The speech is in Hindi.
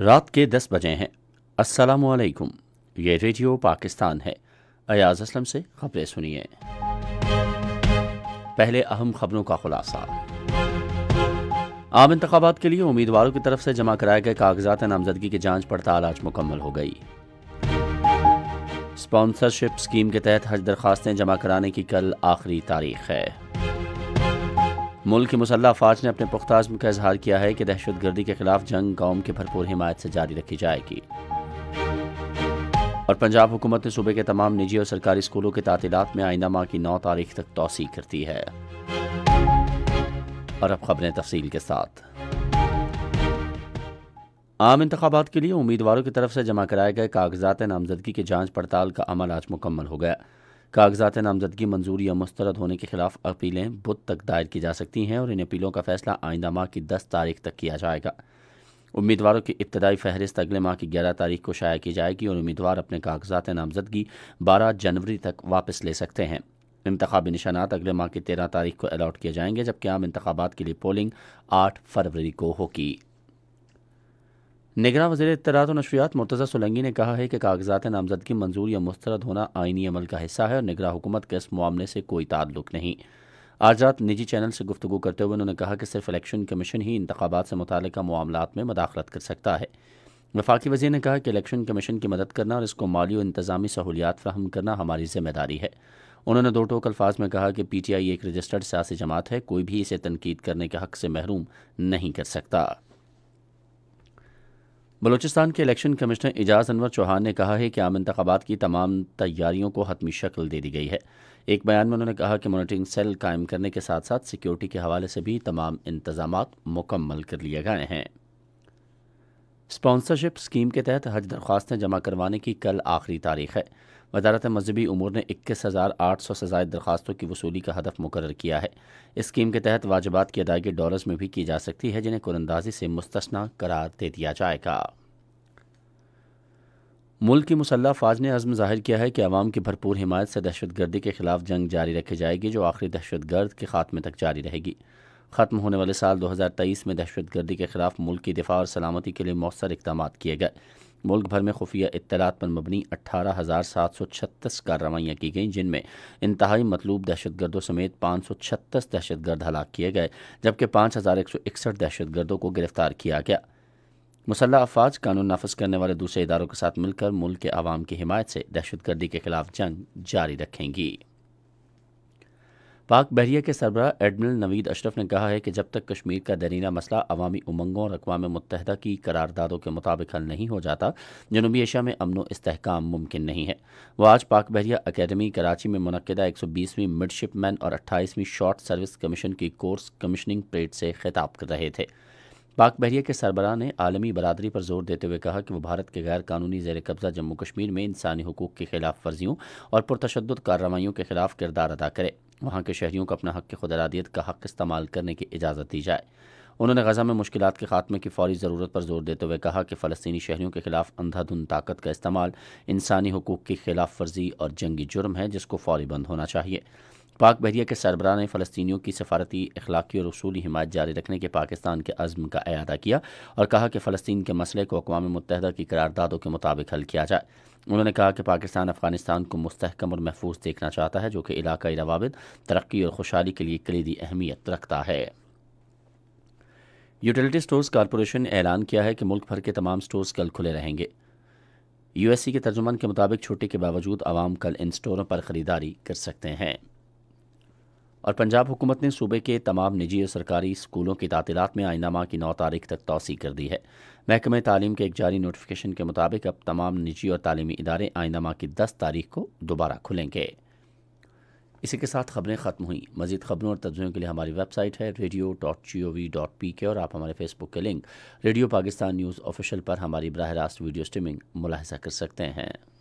रात के दस बजे हैं अस्सलाम वालेकुम ये रेडियो पाकिस्तान है अयाज असलम से खबरें सुनिए पहले अहम खबरों का खुलासा आम इंतबात के लिए उम्मीदवारों की तरफ से जमा कराए गए कागजात नामजदगी की जांच पड़ताल आज मुकम्मल हो गई स्पॉन्सरशिप स्कीम के तहत हज दरखास्तें जमा कराने की कल आखिरी तारीख है मुल्क की मुसल्ह फ़ौज ने अपने पुख्ता आज़म का इजहार किया है कि दहशत गर्दी के खिलाफ जंग कौम की भरपूर हिमायत से जारी रखी जाएगी और पंजाब हुकूमत ने सूबे के तमाम निजी और सरकारी स्कूलों के तातीलات में आइंदा माह की नौ तारीख तक तोसी कर दी है और अब खबरें तफसील के साथ आम इंतबात के लिए उम्मीदवारों की तरफ से जमा कराए गए कागजात नामजदगी की जांच पड़ताल का अमल आज मुकम्मल हो गया कागजात नामजदगी मंजूर या मुस्तरद होने के खिलाफ अपीलें बुध तक दायर की जा सकती हैं और इन अपीलों का फैसला आइंदा माह की दस तारीख तक किया जाएगा उम्मीदवारों की इब्तदाई फहरिस्त अगले माह की ग्यारह तारीख को शाया की जाएगी और उम्मीदवार अपने कागजात नामजदगी बारह जनवरी तक वापस ले सकते हैं इंतबी निशानात अगले माह की तेरह तारीख को अलाट किए जाएंगे जबकि आम इंतबात के लिए पोलिंग आठ फरवरी को होगी निगरान वजी इतरात नशरियात मुर्तज़ा सोलंगी ने कहा है कि कागजात नामजदगी मंजूर या मुस्तरद होना आइनी अमल का हिस्सा है और निगरा हुकूमत के इस मामले से कोई ताल्लुक नहीं आज रात निजी चैनल से गुफ्तु करते हुए उन्होंने कहा कि सिर्फ इलेक्शन कमीशन ही इंतबात से मुतल मामला में मदाखलत कर सकता है वफाकी वजी ने कहा कि इलेक्शन कमीशन की मदद करना और इसको माली और इंतजामी सहूलियात फ्राहम करना हमारी जिम्मेदारी है उन्होंने दो टोक अल्फाज में कहा कि पी टी आई एक रजिस्टर्ड सियासी जमात है कोई भी इसे तनकीद करने के हक से महरूम नहीं कर सकता बलोचिस्तान के इलेक्शन कमिश्नर एजाज अनवर चौहान ने कहा है कि आम इंतबात की तमाम तैयारियों को हतमी शक्ल दे दी गई है एक बयान में उन्होंने कहा कि मॉनिटरिंग सेल कायम करने के साथ साथ सिक्योरिटी के हवाले से भी तमाम इंतजाम मुकम्मल कर लिए गए हैं स्पॉन्सरशिप स्कीम के तहत हज दरख्वास्तें जमा करवाने की कल आखिरी तारीख है वजारत मजहबी अमूर ने इक्कीस हज़ार आठ सौ से जायद दरखास्तों की वसूली का हदफ मुकर किया है इस स्कीम के तहत वाजबात की अदायगी डॉलर्स में भी की जा सकती है जिन्हें कुरंदाजी से मुस्तना करार दे दिया जाएगा मुल्क की मुसल्ह फाज ने अज़म जाहिर किया है कि आवाम की भरपूर हिमायत से दहशत गर्दी के खिलाफ जंग जारी रखी जाएगी जो आखिरी दहशत गर्द के खात्मे तक जारी रहेगी ख़त्म होने वाले साल दो हज़ार तेईस में दहशत गर्दी के खिलाफ मुल्क की दिफा और सलामती के लिए मौसर इकदाम किए गए मुल्क भर में खुफिया इतलात पर मबनी अट्ठारह हज़ार सात सौ छत्तीस कार्रवाइयाँ की गईं जिनमें इंतहाई मतलूब दहशत गर्दों समेत पाँच सौ छत्तीस दहशत गर्द हलाक किए गए जबकि पाँच हज़ार एक सौ इकसठ दहशत गर्दों को गिरफ्तार किया गया मुसलह अफवाज कानून नाफज करने वाले दूसरे इदारों के साथ मिलकर मुल्क के आवाम की हिमायत से दहशत गर्दी के खिलाफ जंग जारी रखेंगी पाक बहरिया के सरबरा एडमिरल नवीद अशरफ ने कहा है कि जब तक कश्मीर का दरीना मसला अवामी उमंगों और अकवा मुतहदा की करारदादों के मुताबिक हल नहीं हो जाता जनूबी एशिया में अमनो इसकाम मुमकिन नहीं है वह आज पाक बहरिया अकेडमी कराची में मनदा एक सौ बीसवीं मिडशिपमैन और अट्ठाईसवीं शॉर्ट सर्विस कमीशन की कोर्स कमिश्निंग परेड से खिताब कर रहे थे पाक बहरिया के सरबराह ने आलमी बरदरी पर जोर देते हुए कहा कि वह भारत के गैर कानूनी जेर कब्ज़ा जम्मू कश्मीर में इंसानी हकूक़ की खिलाफ वर्जियों और पुरतशद कार्रवाईों के खिलाफ किरदार अदा करे वहाँ के शहरीों को अपना हक की खुदरादियत का हक इस्तेमाल करने की इजाज़त दी जाए उन्होंने गजा में मुश्किल के खात्मे की फौरी ज़रूरत पर जोर देते हुए कहा कि फ़लस्तनी शहरीों के खिलाफ अंधाधुन ताकत का इस्तेमाल इंसानी हकूक़ की खिलाफ वर्जी और जंगी जुर्म है जिसको फौरी बंद होना चाहिए पाक बहरिया के सरबराह ने फ़लस्तियों की सफारती अखलाकी और असूली हिमायत जारी रखने के पाकिस्तान के अज़म का अदा किया और कहा कि फ़लस्तीन के मसले को अकवा मुतहदा की करारदादों के मुताबिक हल किया जाए उन्होंने कहा कि पाकिस्तान अफगानिस्तान को मुस्तकम और महफूज देखना चाहता है जो कि इलाकई रवाबित तरक्की और खुशहाली के लिए कलीदी अहमियत रखता है यूटिलिटी स्टोर्स कॉरपोरेशन ने ऐलान किया है कि मुल्क भर के तमाम स्टोर्स कल खुले रहेंगे यूएससी के तर्जुमान के मुताबिक छुट्टी के बावजूद आवाम कल इन स्टोरों पर ख़रीदारी कर सकते हैं और पंजाब हुकूमत ने सूबे के तमाम निजी और सरकारी स्कूलों की तातीलत में आइनामा की नौ तारीख तक तोसी कर दी है महकमे तालीम के एक जारी नोटिफिकेशन के मुताबिक अब तमाम निजी और तालीमी इदारे आइनामा की दस तारीख को दोबारा खुलेंगे इसी के साथ खबरें ख़त्म हुई मजीद खबरों और तज्जों के लिए हमारी वेबसाइट है radio dot G O V dot P K और आप हमारे फेसबुक के link radio Pakistan news official पर हमारी बरह रास्त वीडियो स्ट्रीमिंग मुलाहजा कर सकते हैं